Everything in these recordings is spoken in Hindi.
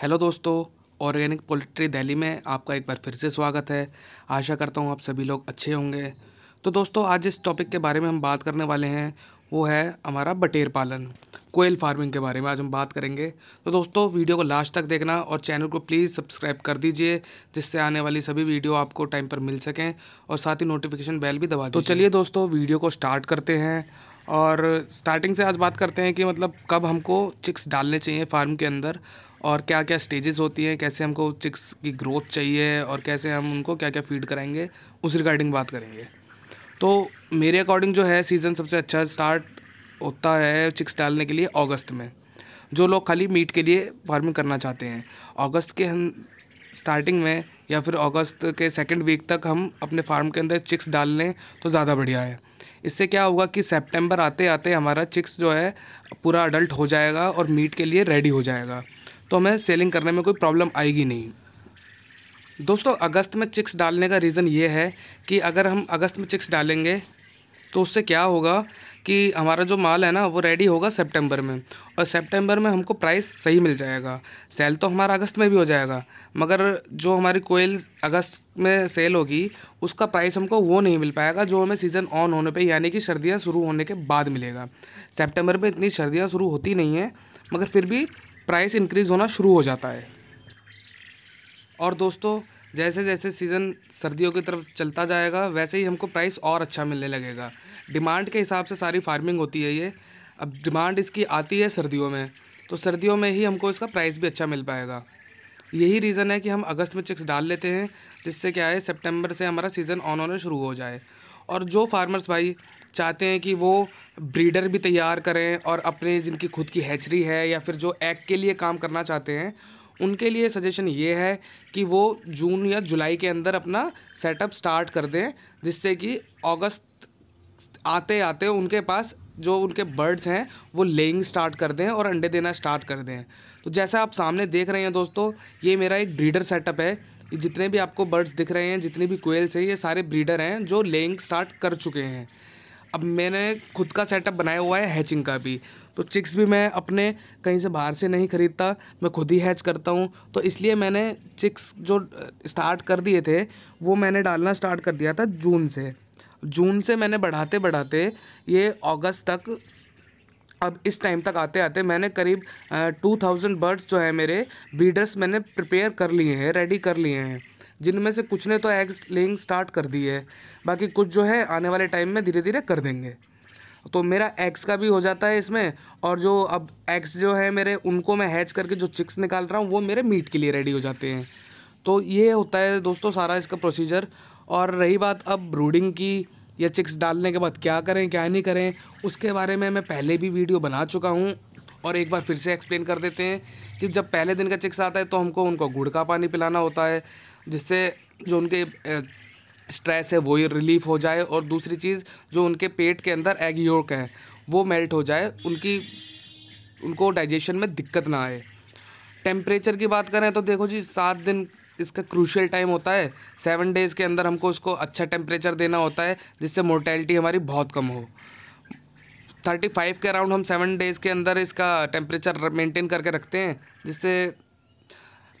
हेलो दोस्तों ऑर्गेनिक पोल्ट्री दिल्ली में आपका एक बार फिर से स्वागत है आशा करता हूँ आप सभी लोग अच्छे होंगे तो दोस्तों आज जिस टॉपिक के बारे में हम बात करने वाले हैं वो है हमारा बटेर पालन कोयल फार्मिंग के बारे में आज हम बात करेंगे तो दोस्तों वीडियो को लास्ट तक देखना और चैनल को प्लीज़ सब्सक्राइब कर दीजिए जिससे आने वाली सभी वीडियो आपको टाइम पर मिल सकें और साथ ही नोटिफिकेशन बेल भी दबा तो चलिए दोस्तों वीडियो को स्टार्ट करते हैं और स्टार्टिंग से आज बात करते हैं कि मतलब कब हमको चिक्स डालने चाहिए फार्म के अंदर और क्या क्या स्टेजेस होती हैं कैसे हमको चिक्स की ग्रोथ चाहिए और कैसे हम उनको क्या क्या फीड कराएंगे उस रिगार्डिंग बात करेंगे तो मेरे अकॉर्डिंग जो है सीज़न सबसे अच्छा स्टार्ट होता है चिक्स डालने के लिए अगस्त में जो लोग खाली मीट के लिए फार्मिंग करना चाहते हैं अगस्त के हम स्टार्टिंग में या फिर अगस्त के सेकेंड वीक तक हम अपने फार्म के अंदर चिक्स डाल लें तो ज़्यादा बढ़िया है इससे क्या होगा कि सेप्टेम्बर आते आते हमारा चिक्स जो है पूरा अडल्ट हो जाएगा और मीट के लिए रेडी हो जाएगा तो हमें सेलिंग करने में कोई प्रॉब्लम आएगी नहीं दोस्तों अगस्त में चिक्स डालने का रीज़न ये है कि अगर हम अगस्त में चिक्स डालेंगे तो उससे क्या होगा कि हमारा जो माल है ना वो रेडी होगा सेप्टेम्बर में और सेप्टेम्बर में हमको प्राइस सही मिल जाएगा सेल तो हमारा अगस्त में भी हो जाएगा मगर जो हमारी कोयल अगस्त में सेल होगी उसका प्राइस हमको वो नहीं मिल पाएगा जो हमें सीज़न ऑन होने पे यानी कि सर्दियाँ शुरू होने के बाद मिलेगा सेप्टेम्बर में इतनी सर्दियाँ शुरू होती नहीं हैं मगर फिर भी प्राइस इंक्रीज़ होना शुरू हो जाता है और दोस्तों जैसे जैसे सीज़न सर्दियों की तरफ चलता जाएगा वैसे ही हमको प्राइस और अच्छा मिलने लगेगा डिमांड के हिसाब से सारी फार्मिंग होती है ये अब डिमांड इसकी आती है सर्दियों में तो सर्दियों में ही हमको इसका प्राइस भी अच्छा मिल पाएगा यही रीज़न है कि हम अगस्त में चिक्स डाल लेते हैं जिससे क्या है सेप्टेम्बर से हमारा सीज़न ऑन होना शुरू हो जाए और जो फार्मर्स भाई चाहते हैं कि वो ब्रीडर भी तैयार करें और अपने जिनकी खुद की हैचरी है या फिर जो एग के लिए काम करना चाहते हैं उनके लिए सजेशन ये है कि वो जून या जुलाई के अंदर अपना सेटअप स्टार्ट कर दें जिससे कि अगस्त आते आते उनके पास जो उनके बर्ड्स हैं वो लेइंग स्टार्ट कर दें और अंडे देना स्टार्ट कर दें तो जैसा आप सामने देख रहे हैं दोस्तों ये मेरा एक ब्रीडर सेटअप है जितने भी आपको बर्ड्स दिख रहे हैं जितनी भी कोयल्स हैं ये सारे ब्रीडर हैं जो लेइंग स्टार्ट कर चुके हैं अब मैंने खुद का सेटअप बनाया हुआ है हैचिंग का भी तो चिक्स भी मैं अपने कहीं से बाहर से नहीं ख़रीदता मैं खुद ही हैच करता हूँ तो इसलिए मैंने चिक्स जो स्टार्ट कर दिए थे वो मैंने डालना स्टार्ट कर दिया था जून से जून से मैंने बढ़ाते बढ़ाते ये अगस्त तक अब इस टाइम तक आते आते मैंने करीब टू थाउजेंड बर्ड्स जो है मेरे ब्रीडर्स मैंने प्रिपेयर कर लिए हैं रेडी कर लिए हैं जिनमें से कुछ ने तो एग्स लेइंग स्टार्ट कर दी है बाकी कुछ जो है आने वाले टाइम में धीरे धीरे कर देंगे तो मेरा एग्स का भी हो जाता है इसमें और जो अब एग्स जो है मेरे उनको मैं हैच करके जो चिक्स निकाल रहा हूँ वो मेरे मीट के लिए रेडी हो जाते हैं तो ये होता है दोस्तों सारा इसका प्रोसीजर और रही बात अब ब्रूडिंग की या चिक्स डालने के बाद क्या करें क्या नहीं करें उसके बारे में मैं पहले भी वीडियो बना चुका हूँ और एक बार फिर से एक्सप्लेन कर देते हैं कि जब पहले दिन का चिक्स आता है तो हमको उनको गुड़ का पानी पिलाना होता है जिससे जो उनके स्ट्रेस है वो ही रिलीफ हो जाए और दूसरी चीज़ जो उनके पेट के अंदर एग योक है वो मेल्ट हो जाए उनकी उनको डाइजेशन में दिक्कत ना आए टेम्परेचर की बात करें तो देखो जी सात दिन इसका क्रूशियल टाइम होता है सेवन डेज़ के अंदर हमको उसको अच्छा टेम्परेचर देना होता है जिससे मोर्टेलिटी हमारी बहुत कम हो थर्टी फाइव के अराउंड हम सेवन डेज़ के अंदर इसका टेम्परेचर मेंटेन करके रखते हैं जिससे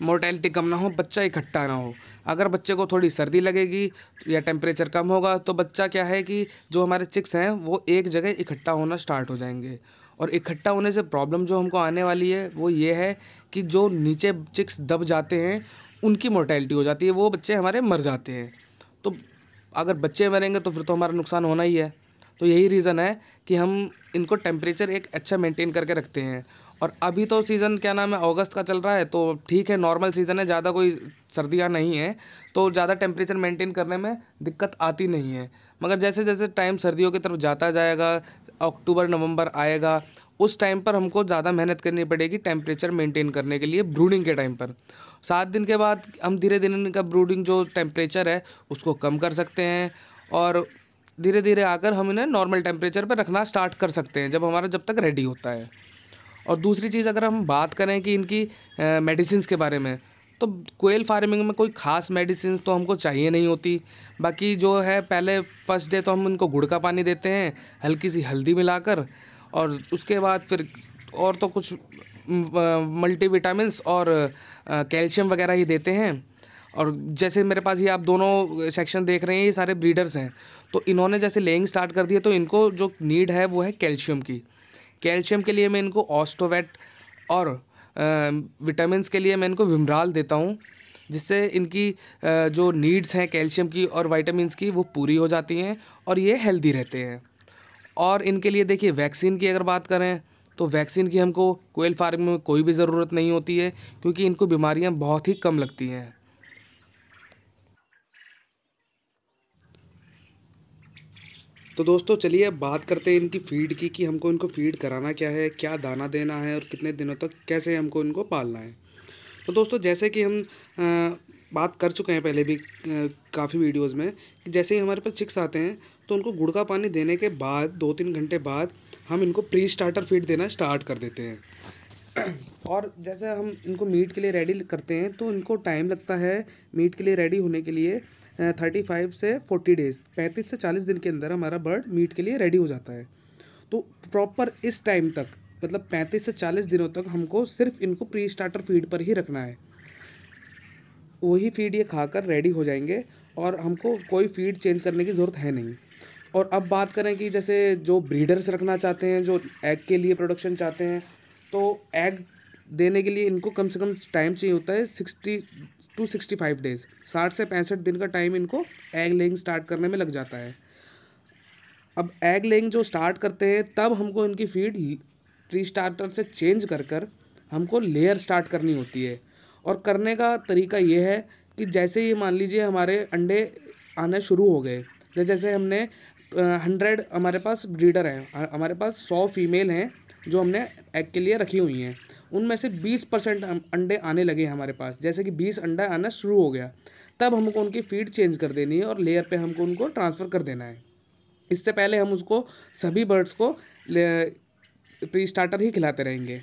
मोर्टैलिटी कम ना हो बच्चा इकट्ठा ना हो अगर बच्चे को थोड़ी सर्दी लगेगी या टेम्परेचर कम होगा तो बच्चा क्या है कि जो हमारे चिक्स हैं वो एक जगह इकट्ठा होना स्टार्ट हो जाएंगे और इकट्ठा होने से प्रॉब्लम जो हमको आने वाली है वो ये है कि जो नीचे चिक्स दब जाते हैं उनकी मोर्टैलिटी हो जाती है वो बच्चे हमारे मर जाते हैं तो अगर बच्चे मरेंगे तो फिर तो हमारा नुकसान होना ही है तो यही रीज़न है कि हम इनको टेम्परेचर एक अच्छा मेंटेन करके रखते हैं और अभी तो सीज़न क्या नाम है अगस्त का चल रहा है तो ठीक है नॉर्मल सीज़न है ज़्यादा कोई सर्दियाँ नहीं है तो ज़्यादा टेम्परेचर मेंटेन करने में दिक्कत आती नहीं है मगर जैसे जैसे टाइम सर्दियों की तरफ जाता जाएगा अक्टूबर नवंबर आएगा उस टाइम पर हमको ज़्यादा मेहनत करनी पड़ेगी टेम्परेचर मेंटेन करने के लिए ब्रूडिंग के टाइम पर सात दिन के बाद हम धीरे धीरे इनका ब्रूडिंग जो टेम्परेचर है उसको कम कर सकते हैं और धीरे धीरे आकर हम इन्हें नॉर्मल टेम्परेचर पर रखना स्टार्ट कर सकते हैं जब हमारा जब तक रेडी होता है और दूसरी चीज़ अगर हम बात करें कि इनकी मेडिसिन के बारे में तो कोयल फार्मिंग में कोई ख़ास मेडिसिन तो हमको चाहिए नहीं होती बाकी जो है पहले फर्स्ट डे तो हम इनको गुड़ का पानी देते हैं हल्की सी हल्दी मिलाकर और उसके बाद फिर और तो कुछ मल्टी और कैल्शियम वगैरह ही देते हैं और जैसे मेरे पास ये आप दोनों सेक्शन देख रहे हैं ये सारे ब्रीडर्स हैं तो इन्होंने जैसे लेइंग स्टार्ट कर दिए तो इनको जो नीड है वो है कैल्शियम की कैल्शियम के लिए मैं इनको ऑस्टोवेट और विटामिन के लिए मैं इनको विमराल देता हूँ जिससे इनकी जो नीड्स हैं कैल्शियम की और वाइटामस की वो पूरी हो जाती हैं और ये हेल्दी रहते हैं और इनके लिए देखिए वैक्सीन की अगर बात करें तो वैक्सीन की हमको कोयल फार्म में कोई भी ज़रूरत नहीं होती है क्योंकि इनको बीमारियाँ बहुत ही कम लगती हैं तो दोस्तों चलिए अब बात करते हैं इनकी फीड की कि हमको इनको फीड कराना क्या है क्या दाना देना है और कितने दिनों तक कैसे हमको इनको पालना है तो दोस्तों जैसे कि हम आ, बात कर चुके हैं पहले भी काफ़ी वीडियोस में कि जैसे ही हमारे पास चिक्स आते हैं तो उनको गुड़ का पानी देने के बाद दो तीन घंटे बाद हम इनको प्री स्टार्टर फीड देना स्टार्ट कर देते हैं और जैसे हम इनको मीट के लिए रेडी करते हैं तो इनको टाइम लगता है मीट के लिए रेडी होने के लिए थर्टी फाइव से फोर्टी डेज़ पैंतीस से चालीस दिन के अंदर हमारा बर्ड मीट के लिए रेडी हो जाता है तो प्रॉपर इस टाइम तक मतलब पैंतीस से चालीस दिनों तक हमको सिर्फ इनको प्री स्टार्टर फीड पर ही रखना है वही फीड ये खाकर रेडी हो जाएंगे और हमको कोई फीड चेंज करने की ज़रूरत है नहीं और अब बात करें कि जैसे जो ब्रीडर्स रखना चाहते हैं जो एग के लिए प्रोडक्शन चाहते हैं तो एग देने के लिए इनको कम से कम टाइम चाहिए होता है sixty two sixty five days साठ से पैंसठ दिन का टाइम इनको एग लेइंग स्टार्ट करने में लग जाता है अब एग लेइंग जो स्टार्ट करते हैं तब हमको इनकी फीड ट्री स्टार्टर से चेंज कर कर हमको लेयर स्टार्ट करनी होती है और करने का तरीका ये है कि जैसे ये मान लीजिए हमारे अंडे आने शुरू हो गए जैसे हमने हंड्रेड हमारे पास ब्रीडर हैं हमारे पास सौ फीमेल हैं जो हमने एग के लिए रखी हुई हैं उनमें से बीस परसेंट अंडे आने लगे हमारे पास जैसे कि बीस अंडा आना शुरू हो गया तब हमको उनकी फीड चेंज कर देनी है और लेयर पे हमको उनको ट्रांसफ़र कर देना है इससे पहले हम उसको सभी बर्ड्स को प्री स्टार्टर ही खिलाते रहेंगे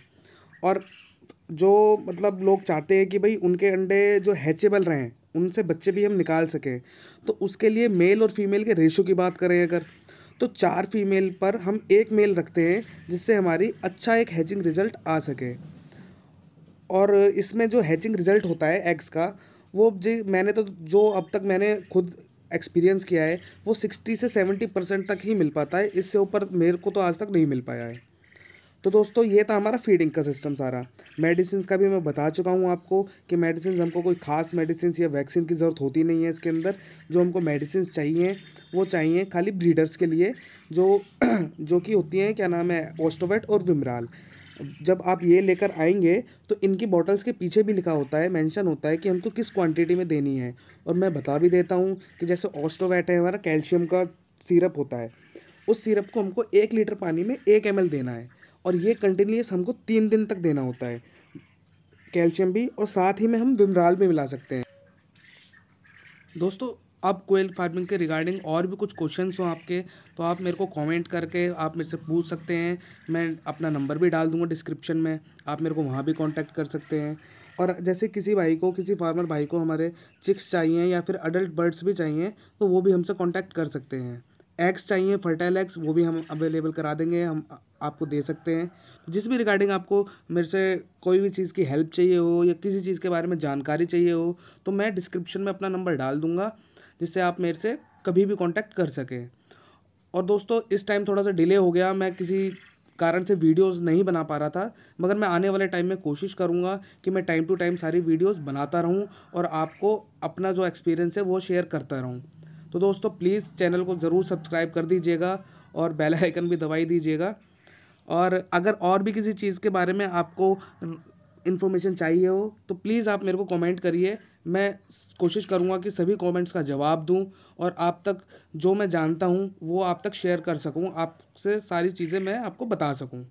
और जो मतलब लोग चाहते हैं कि भाई उनके अंडे जो हैचेबल रहें उनसे बच्चे भी हम निकाल सकें तो उसके लिए मेल और फीमेल के रेशो की बात करें अगर तो चार फीमेल पर हम एक मेल रखते हैं जिससे हमारी अच्छा एक हैचिंग रिजल्ट आ सके और इसमें जो हैचिंग रिजल्ट होता है एग्स का वो जी मैंने तो जो अब तक मैंने खुद एक्सपीरियंस किया है वो सिक्सटी से सेवेंटी परसेंट तक ही मिल पाता है इससे ऊपर मेरे को तो आज तक नहीं मिल पाया है तो दोस्तों ये था हमारा फीडिंग का सिस्टम सारा मेडिसिन का भी मैं बता चुका हूँ आपको कि मेडिसिन हमको कोई ख़ास मेडिसिन या वैक्सीन की ज़रूरत होती नहीं है इसके अंदर जो हमको मेडिसिन चाहिए वो चाहिए खाली ब्रीडर्स के लिए जो जो कि होती हैं क्या नाम है ओस्टोवेट और विमराल जब आप ये लेकर आएंगे तो इनकी बॉटल्स के पीछे भी लिखा होता है मेंशन होता है कि हमको किस क्वांटिटी में देनी है और मैं बता भी देता हूँ कि जैसे ऑस्टोवैट है हमारा कैल्शियम का सीरप होता है उस सीरप को हमको एक लीटर पानी में एक एम देना है और ये कंटिन्यूस हमको तीन दिन तक देना होता है कैल्शियम भी और साथ ही में हम विमराल भी मिला सकते हैं दोस्तों अब कोयल फार्मिंग के रिगार्डिंग और भी कुछ क्वेश्चन हो आपके तो आप मेरे को कमेंट करके आप मेरे से पूछ सकते हैं मैं अपना नंबर भी डाल दूंगा डिस्क्रिप्शन में आप मेरे को वहाँ भी कांटेक्ट कर सकते हैं और जैसे किसी भाई को किसी फार्मर भाई को हमारे चिक्स चाहिए या फिर अडल्ट बर्ड्स भी चाहिए तो वो भी हमसे कॉन्टैक्ट कर सकते हैं एग्स चाहिए फर्टाइल एग्स वो भी हम अवेलेबल करा देंगे हम आपको दे सकते हैं जिस भी रिगार्डिंग आपको मेरे से कोई भी चीज़ की हेल्प चाहिए हो या किसी चीज़ के बारे में जानकारी चाहिए हो तो मैं डिस्क्रिप्शन में अपना नंबर डाल दूँगा जिससे आप मेरे से कभी भी कांटेक्ट कर सकें और दोस्तों इस टाइम थोड़ा सा डिले हो गया मैं किसी कारण से वीडियोस नहीं बना पा रहा था मगर मैं आने वाले टाइम में कोशिश करूँगा कि मैं टाइम टू टाइम सारी वीडियोस बनाता रहूँ और आपको अपना जो एक्सपीरियंस है वो शेयर करता रहूँ तो दोस्तों प्लीज़ चैनल को ज़रूर सब्सक्राइब कर दीजिएगा और बेल आइकन भी दबाई दीजिएगा और अगर और भी किसी चीज़ के बारे में आपको इन्फॉर्मेशन चाहिए हो तो प्लीज़ आप मेरे को कॉमेंट करिए मैं कोशिश करूँगा कि सभी कॉमेंट्स का जवाब दूँ और आप तक जो मैं जानता हूँ वो आप तक शेयर कर सकूँ आपसे सारी चीज़ें मैं आपको बता सकूँ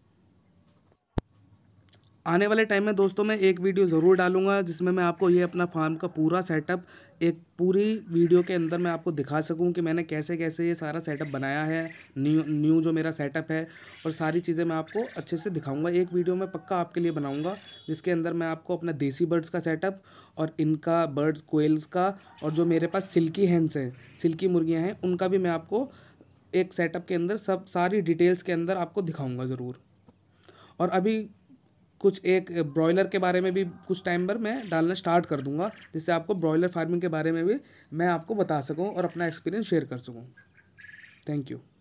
आने वाले टाइम में दोस्तों मैं एक वीडियो ज़रूर डालूंगा जिसमें मैं आपको ये अपना फार्म का पूरा सेटअप एक पूरी वीडियो के अंदर मैं आपको दिखा सकूं कि मैंने कैसे कैसे ये सारा सेटअप बनाया है न्यू न्यू जो मेरा सेटअप है और सारी चीज़ें मैं आपको अच्छे से दिखाऊंगा एक वीडियो मैं पक्का आपके लिए बनाऊँगा जिसके अंदर मैं आपको अपना देसी बर्ड्स का सेटअप और इनका बर्ड्स कोयल्स का और जो मेरे पास सिल्की हैंड्स हैं सिल्की मुर्गियाँ हैं उनका भी मैं आपको एक सेटअप के अंदर सब सारी डिटेल्स के अंदर आपको दिखाऊँगा ज़रूर और अभी कुछ एक ब्रॉयलर के बारे में भी कुछ टाइम पर मैं डालना स्टार्ट कर दूंगा जिससे आपको ब्रॉयलर फार्मिंग के बारे में भी मैं आपको बता सकूँ और अपना एक्सपीरियंस शेयर कर सकूँ थैंक यू